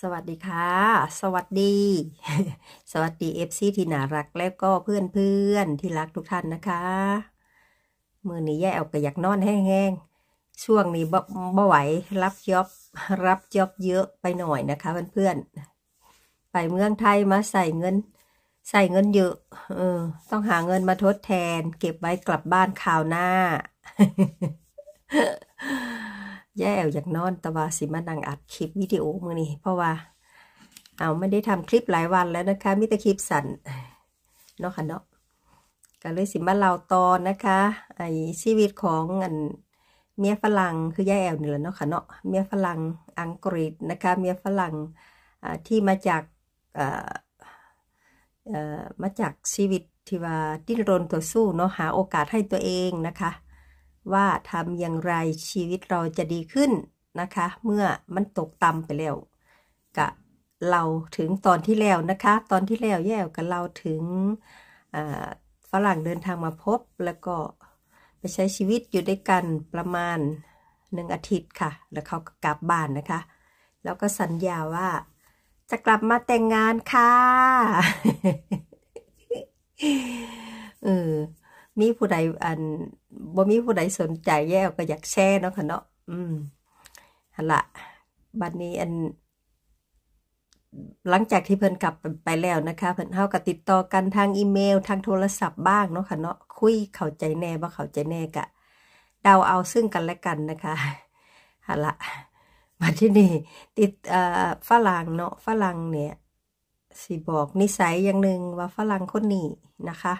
สวัสดีค่ะ สวัสดี สวัสดีเอฟซีที่น่ารักแล้วก็เพื่อนเพื่อนที่รักทุกท่านนะคะมือนี้แย่เอากระยักนอนแห้งๆช่วงนี้บ่บไหวรับจ็อบ รับจ็อบเยอะไปหน่อยนะคะเพื่อนๆไปเมืองไทยมาใส่เงินใส่เงินเยอะ เออ ต้องหาเงินมาทดแทนเก็บไว้กลับบ้านข่าวหน้าย่แอลอยากนอนแต่ว่าสิมานังอัดคลิปวิดีโอมือนี้เพราะว่าเอาไม่ได้ทำคลิปหลายวันแล้วนะคะมิตรคลิปสันเนาะค่ะเนาะก็เลยสิมาเล่าตอนนะคะไอชีวิตของอันเมียฝรั่งคือย่าแอลนี่แหละเนาะค่ะเนาะเมียฝรั่งอังกฤษนะคะเมียฝรั่งที่มาจากมาจากชีวิตที่ว่าดิ้นรนต่อสู้เนาะหาโอกาสให้ตัวเองนะคะว่าทำอย่างไรชีวิตเราจะดีขึ้นนะคะ เมื่อมันตกต่ำไปแล้วกะเราถึงตอนที่แล้วนะคะ ตอนที่แล้วแย่กับเราถึงฝรั่งเดินทางมาพบ แล้วก็ไปใช้ชีวิตอยู่ด้วยกันประมาณหนึ่งอาทิตย์ค่ะ แล้วเขาก็กลับบ้านนะคะ แล้วก็สัญญาว่า จะกลับมาแต่งงานค่ะเออมีผู้ใดอันบ่มีผู้ใดสนใจแย่ก็อยากแชร์เนาะค่ะเนาะ อืมฮละบัดนนี้อัน หลังจากที่เพิ่นกลับไปแล้วนะคะ เพิ่นเฮาก็ติดต่อกันทางอีเมลทางโทรศัพท์บ้างเนาะค่ะเนาะ คุยเข้าใจแน่บ่เข้าใจแน่กะ เดาเอาซึ่งกันและกันนะคะฮละมาที่นี่ติดอ่ฝรั่งเนาะ ฝรั่งเนี่ยสิบอกนิสัยอย่างหนึ่งว่าฝรั่งคนนี้นะคะ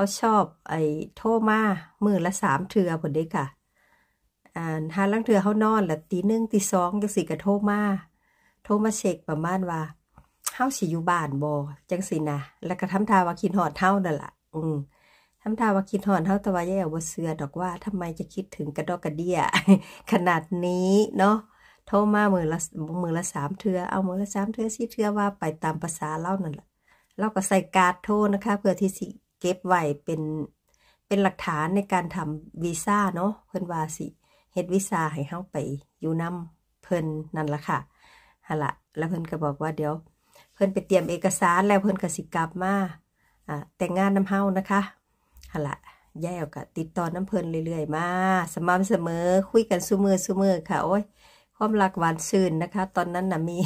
เขาชอบไอ้โทมา มือละสามเทือผลได้ค่ะ อ่าหาลังเทือเขานอนละตีหนึ่งตีสองจังสี่กับโทมาโทมาเช็คประมาณว่าเฮาสิอยู่บ้านบอจังส่นะ แล้วก็ทำทาวาคินหอดเท่านั่นละอืมทำทาวาคินหอดเท่าตะวายแย่วเสือดอกว่าทำไมจะคิดถึงกระดอกกระเดียขนาดนี้เนาะโทมา มือละมือละสามเทือเอา มือละสามเทือสี่เทือว่าไปตามภาษาเล่านั่นแหละเราก็ใส่การดโทษนะคะ เพื่อที่สิเก็บไว้เป็นเป็นหลักฐานในการทำวีซ่าเนาะเพิ่นว่าสิเฮ็ดวีซ่าให้เฮาไป อยู่นำเพิ่นนั่นล่ะค่ะฮะละแล้วเพิ่นก็บอกว่าเดี๋ยว เพิ่นไปเตรียมเอกสารแล้วเพิ่นก็สิกลับมา อ่า แต่งงานน้ำเฮานะคะฮะละยายก็ติดต่อน้ำเพิ่นเรื่อย ๆ มาสม่ำเสมอคุยกันซุมือซุมือค่ะ โอ้ยความรักหวานซื่นนะคะตอนนั้นนะมี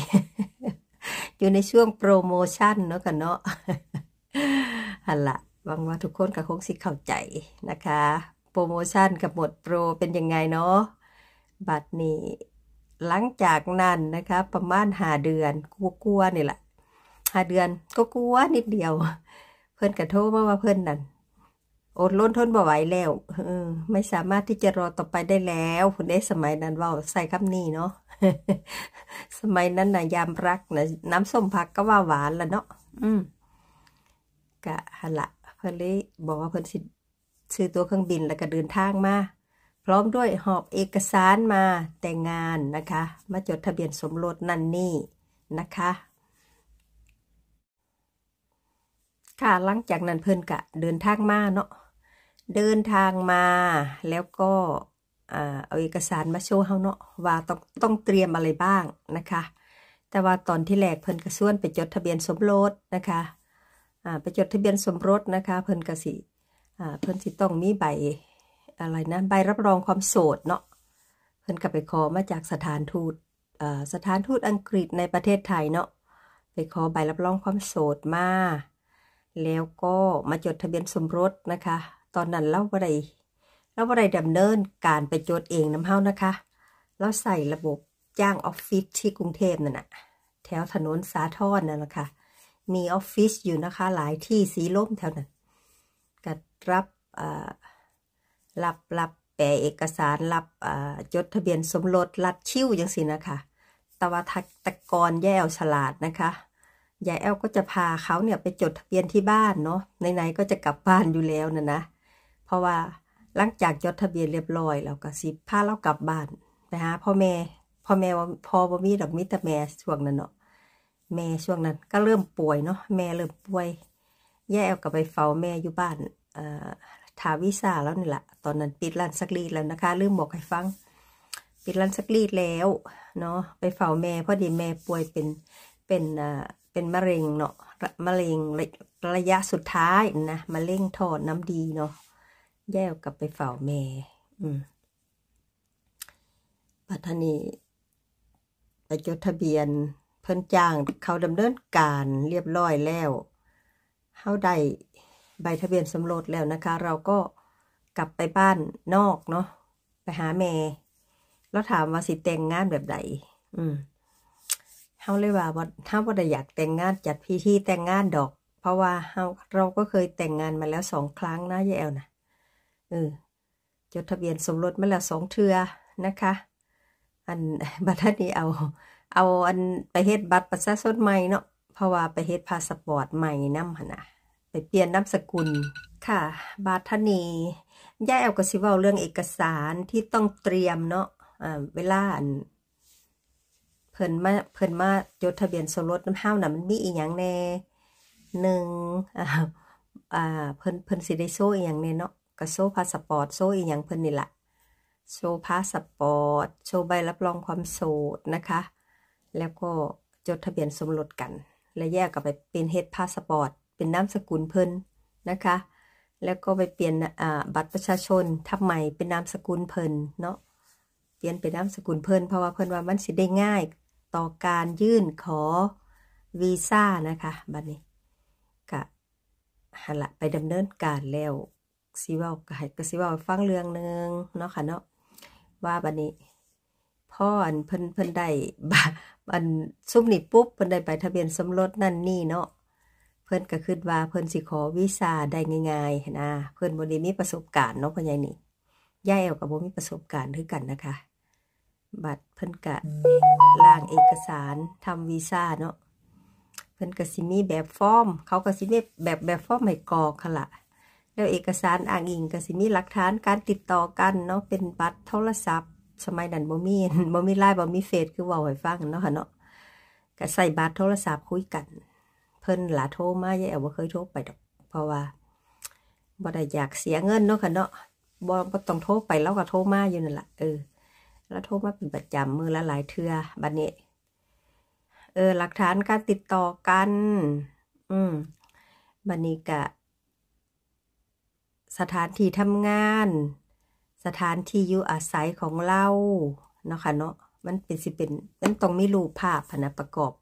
อยู่ในช่วงโปรโมชั่นเนาะกันเนาะฮัลละหวังว่าทุกคนก็คงสิเข้าใจนะคะ โปรโมชั่นกับหมดโปรเป็นยังไงเนาะบัตรนี้ หลังจากนั้นนะคะ ประมาณหาเดือน กัวลัวนี่แหละหาเดือนก็กลัวนิดเดียว เพื่อนกระโทษมาว่าเพื่อนนั่นอดล้นทนบ่ไหวแล้วไม่สามารถที่จะรอต่อไปได้แล้วคุณเอสมัยนั้นว่าใส่คำนี้เนาะสมัยนั้นนะยามรักนะน้ำส้มผักก็ว่าหวานละเนาะอืมกะฮะละพิ่นเลยบอกว่าเพิ่นสิซื้อตัวเครื่องบินแล้วก็เดินทางมา พร้อมด้วยหอบเอกสารมาแต่งงานนะคะ มาจดทะเบียนสมรสนั่นนี่นะคะค่ะหลังจากนั้นเพิ่นกะเดินทางมาเนาะเดินทางมา แล้วก็เอาเอกสารมาโชว์เฮาเนาะว่าต้องต้องเตรียมอะไรบ้างนะคะ แต่ว่าตอนที่แรกเพิ่นกระส่วนไปจดทะเบียนสมรสนะคะไปจดทะเบียนสมรสนะคะ เพิ่นกสิเพิ่นสิต้องมีใบอะไรนะใบรับรองความโสดเนาะเพิ่นกลับไปขอมาจากสถานทูตสถานทูตอังกฤษในประเทศไทยเนาะไปขอใบรับรองความโสดมาแล้วก็มาจดทะเบียนสมรสนะคะ ตอนนั้นเล่าอ่ไรเล่าอ่ไรดำเนินการไปจดเองน้ำเฮานะคะเราใส่ระบบจ้างออฟฟิศที่กรุงเทพนั่นนะแถวถนนสาทรนั่นแหละค่ะมีออฟฟิศอยู่นะคะหลายที่สีล่มแถวนั้นกัรับรับรับแปลเอกสาร รับจดทะเบียนสมรส รัดชิ่วอย่างสินะคะตะวัทกตะกรนแย่อลฉลาดนะคะ ยายแอลก็จะพาเขาเนี่ยไปจดทะเบียนที่บ้านเนาะในนก็จะกลับบ้านอยู่แล้วนะนะ เพราะว่าหลังจากจดทะเบียนเรียบร้อย แล้วก็สิพาเรากลับบ้านนะหะพ่อแม่พ่อแม่พอบ่มีดอกมิตรแม่ช่วงนั้นเนาะแม่ช่วงนั้นก็เริ่มป่วยเนาะแม่เริ่มป่วยแย่เอากับไปเฝ้าแม่อยู่บ้านทาวิซาแล้วนี่แหละ ตอนนั้นปิดร้านสักรีดแล้วนะคะเริ่มบอกให้ฟังปิดร้านสักรีดแล้วเนาะไปเฝ้าแม่พอดีแม่ป่วยเป็นเป็นอ่าเป็นมะเร็งเนาะมะเร็งระยะสุดท้ายนะมะเร็งทอดน้ำดีเนาะแย่กับไปเฝ้าแม่อืมปัตตานีไปจดทะเบียนเพิ่นจ้าง เขาดำเนินการเรียบร้อยแล้ว เฮาได้ใบทะเบียนสมรสแล้วนะคะ เราก็กลับไปบ้านนอกเนาะไปหาแม่แล้วถามว่าสิแต่งงานแบบใด อืม เฮาเลยว่าว่าเฮาบ่ได้อยากแต่งงานจัดพิธีแต่งงานดอก เพราะว่า เฮาเราก็เคยแต่งงานมาแล้วสองครั้งนะยายแอลนะเออ จดทะเบียนสมรสมาแล้วสองเทือนะคะ อันบัดนี้เอาเอาอันไปเฮ็ดบัตรประชาชนใหม่เนาะเพราะว่าไปเฮ็ดพาสปอร์ตใหม่นำหั่นน่ะไปเปลี่ยนนามสกุล ค่ะ บาทานียายเอากรสิเว้าเรื่องเอกสารที่ต้องเตรียมเนาะอ่าเวลาอันเพิ่นมาเพิ่นมาจดทะเบียนสมรสน้ำห้าวน่ะมันมีอีหยังแน่หนึ่งอ่าอ่าเพิ่นเพิ่นสิได้โซ่อีหยังแน่เนาะกระโซ่พาสปอร์ตโซ่อีหยังเพิ่นนี่ล่ะโซพาสปอร์ตโซใบรับรองความโสดนะคะแล้วก็จดทะเบียนสมรสกัน และแยกกับไปเป็นเฮดพาสปอร์ต เป็นนามสกุลเพิ่นนะคะ แล้วก็ไปเปลี่ยนบัตรประชาชนทับใหม่เป็นนามสกุลเพิ่นเนาะ เปลี่ยนเป็นนามสกุลเพิ่นเพราะว่าเพิ่นว่ามันสิได้ง่าย ต่อการยื่นขอวีซ่านะคะบัดนี้กะหันละไปดำเนินการแล้วสิว่าก็ให้ก็สิว่าฟังเรื่องนึงเนาะค่ะเนาะว่าบัดนี้พ่ออันเพิ่นเพิ่นได้อันซุ่มนี่ปุ๊บเพิ่นได้ใบทะเบียนสมรสนั่นนี่เนาะเพิ่นก็คิดว่าเพิ่นสิขอวีซ่าได้ง่ายๆนะเพิ่นบ่ได้มีประสบการณ์เนาะพ่อใหญ่นี่ยายเอวกับ่มีประสบการณ์คือกันนะคะ บัตรเพิ่นกะล่างเอกสารทำวีซ่าเนาะเพิ่นก็สิมีแบบฟอร์มเขาก็สิมีแบบแบบฟอร์มให้กรอก่ละแล้วเอกสารอ้างอิงก็สิมีหลักฐานการติดต่อกันเนาะเป็นบัตรโทรศัพท์สมัย นันบ่มีบ่มีไลน์บ่มีเฟซคือว่าไห้ฟังเนาะค่ะเนาะก็ใส่บัตรโทรศัพท์คุยกัน เพิ่นหลาโทรมายายแอ๋วบ่เคยโทรไปดอกเพราะว่าบ่ได้อยากเสียเงินเนาะค่ะเนาะบ่บ่ต้องโทรไป แล้วก็โทรมาอยู่นั่นแหละเออแล้วโทรมาเป็นประจำมือละหลายเทื่อบัดนี้ เออ หลักฐานการติดต่อกัน อืมบัดนี้กะสถานที่ทำงานสถานที่อยู่อาศัยของเราเนาะค่ะเนาะมันเป็นสิเป็นมันต้องมีรูปภาพนะประกอบ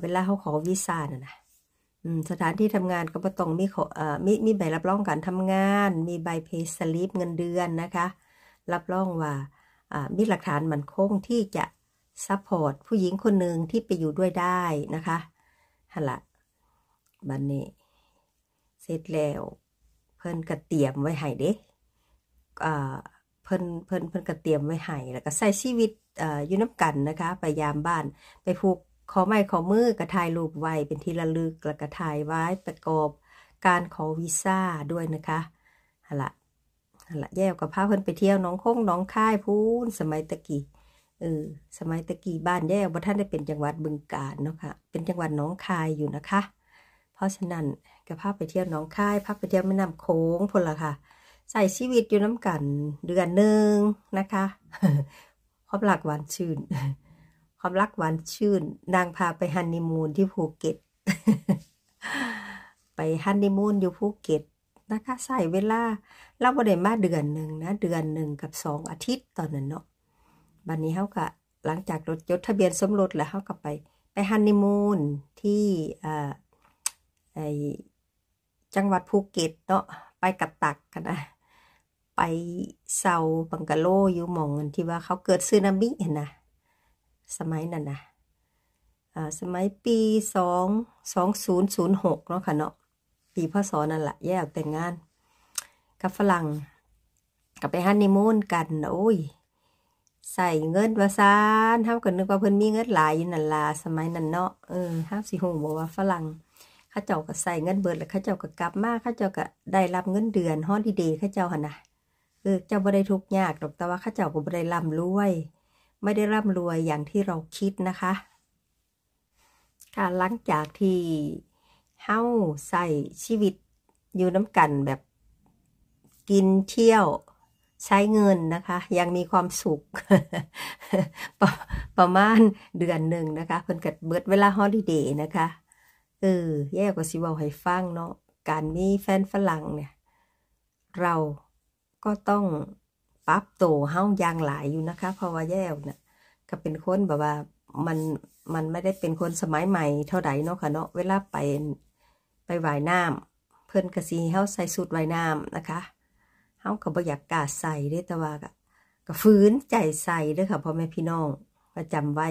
เวลาเขาขอวีซ่านะนะสถานที่ทำงานก็ต้องมีขอมีมีใบรับรองการทำงานมีใบเพย์สลิปเงินเดือนนะคะ รับรองว่ามีหลักฐานมันคงที่จะซัพพอร์ตผู้หญิงคนหนึ่งที่ไปอยู่ด้วยได้นะคะฮัลละบันนี้ เสร็จแล้ว เพิ่นกระเตรียมไว้ให้เด้อ่าเพิ่นเพิ่นเพิ่นกระเตรียมไว้ให้แล้วก็ใส่ชีวิตอ่าอยู่น้ำกันนะคะ ไปยามบ้านไปผูกขอไม้ขอมือกระถ่ายรูปไว้เป็นที่ระลึกแล้วก็ถ่ายไว้ประกอบการขอวีซ่าด้วยนะคะฮะละฮะละแย่กับพาเพิ่นไปเที่ยวน้องคงน้องค่ายพูนสมัยตะกี้เออสมัยตะกี้บ้านแย่บ่ท่านได้เป็นจังหวัดบึงกาฬเนาะคะ่ะเป็นจังหวัดน้องคายอยู่นะคะ เพราะฉะนั้นก็พาไปเที่ยวน้องคายพาไปเที่ยวแม่น้ำโขงพลละค่ะใส่ชีวิตอยู่น้ำกันเดือนหนึ่งนะคะความรักหวานชื่น ความรักหวานชื่นนางพาไปฮันนีมูนที่ภูเก็ต ไปฮันนีมูนอยู่ภูเก็ตนะคะใส่เวลาเราบ่ได้มาเดือนหนึ่งนะ เดือนหนึ่งกับสองอาทิตย์ตอนนั้นเนาะบันนี้เขาก็หลังจากรถยศทะเบียนสมรสแล้วเขาก็ไป ไปฮันนีมูนที่จังหวัดภูเก็ตเนาะไปกับตักกันนะไปเซาบังกะโลอยู่หมองเงินที่ว่าเขาเกิดซีนามิเห็นนะสมัยนั้นนะสมัยปีสองสองศูนย์ศูนย์หกเนาะค่ะเนาะปีพศนั่นแหละแยกแต่งงาน กับฝรั่งกับไปฮันนีมูนกัน โอ้ยใส่เงินวาซานเท่ากันนึกว่าเพื่อนมีเงินหลายอยู่นั่นล่ะสมัยนั้นเนาะเออห้าสิหงบอกว่าฝรั่งข้าเจ้าก็ใส่เงินเบิดแล้วข้าเจ้าก็กลับมาข้าเจ้าก็ได้รับเงินเดือนฮอลิเดย์ข้าเจ้าหันนะคือเจ้าบ่ได้ทุกข์ยากดอกแต่ว่า ข้าเจ้าก็บ่ได้ร่ำรวย ไม่ได้ร่ำรวยอย่างที่เราคิดนะคะ ค่ะ หลังจากที่เฮ้าใส่ชีวิตอยู่น้ำกันแบบ กินเที่ยวใช้เงินนะคะ ยังมีความสุข ประประมาณเดือนหนึ่งนะคะเพิ่นกัดเบิดเวลาฮอลิเดย์นะคะเออแย่กว่าสิบอวให้ฟังเนาะการมีแฟนฝรั่งเนี่ย เราก็ต้องปรับโตเฮาอย่างหลายอยู่นะคะ เพราะว่าแย่เนี่ยก็เป็นคนแบบว่า มัน มันไม่ได้เป็นคนสมัยใหม่เท่าไหร่นาะค่ะเนาะเวลาไปไปว่ายน้ำเพื่อนกระซีเฮาใส่สูตรว่ายน้ำนะคะเฮาก็บ่อยากกาใส่เด้แต่ว่าก็ฟื้นใจใส่เด้อค่ะพ่อแม่พี่น้องประจำไว้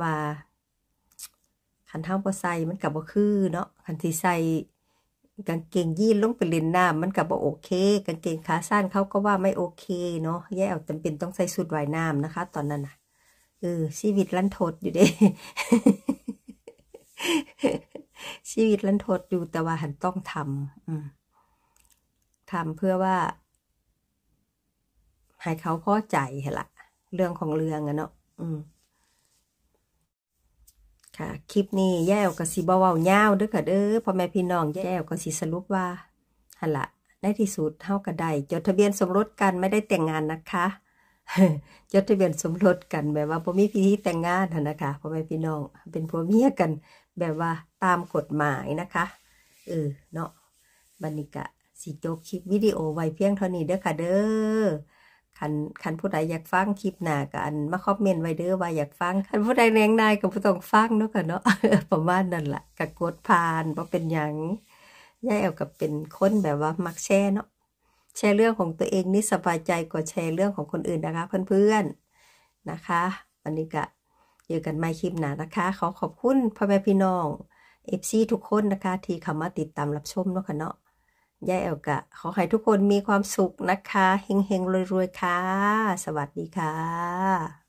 ว่าขันเท้าบ่ใส่มันกับบ่คือเนาะขันที่ใส่กางเกงยีนลงไปเล่นน้ามันก็บบอโอเคกางเกงขาสั้นเขาก็ว่าไม่โอเค เนาะแย่จำเป็นต้องใส่สุดว่ายน้ำนะคะ ตอนนั้นอ่ะเออชีวิตลันทดอยู่เด้ชีวิตลันทดอยู่ แต่ว่าหันต้องทำทำเพื่อว่า ให้เขาพอใจเหรอเรื่องของเรื่องอะเนาะอืมค่ะคลิปนี้แย่กับสีบเวาเง้าวเด้อค่ะ เด้อพ่อแม่พี่น้องแย่กับสีสรุปว่าฮัลละในที่สุดเท่ากับได้จด ทะเบียนสมรสกันไม่ได้แต่งงานนะคะ จด ทะเบียนสมรสกันแบบว่าพ่อมีพิธีแต่งงานนะคะพ่อแม่พี่น้อง เป็นพ่อเมียกันแบบว่าตามกฎหมายนะคะเออเนาะบันิกะสิจบคลิปวิดีโอไว้เพียงเท่านี้เด้อค่ะเด้อคันคันผู้ใดอยากฟังคลิปหน้าก็อันมาคอมเมนต์ไว้เด้อว่าอยากฟังคันผู้ใดแรงนายก็บ้ต้องฟังเนาะกนเนาะประมาณนั้นแหละก็กดผ่านาะเป็นอยังยายเอากับเป็นคนแบบว่ามักแช่เนาะแชร์เรื่องของตัวเองนี่สบายใจกว่าแชร์เรื่องของคนอื่นนะคะ เพื่อนๆนะคะ วันนี้ก็เจอกันใหม่คลิปหน้านะคะขอขอบคุณพ่อแม่พี่น้องเอฟซีทุกคนนะคะ ที่เข้ามาติดตามรับชมเนาะค่ะเนาะยายเอลกะขอให้ทุกคนมีความสุขนะคะ เฮงๆ รวยๆ ค่ะ สวัสดีค่ะ